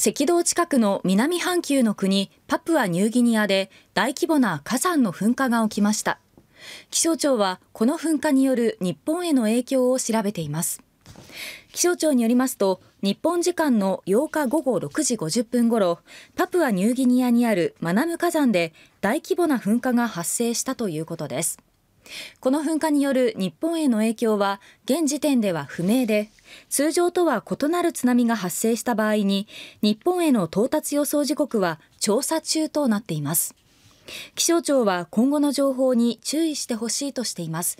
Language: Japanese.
赤道近くの南半球の国パプアニューギニアで大規模な火山の噴火が起きました気象庁はこの噴火による日本への影響を調べています気象庁によりますと日本時間の8日午後6時50分ごろパプアニューギニアにあるマナム火山で大規模な噴火が発生したということですこの噴火による日本への影響は現時点では不明で通常とは異なる津波が発生した場合に日本への到達予想時刻は調査中となっています気象庁は今後の情報に注意してほしいとしています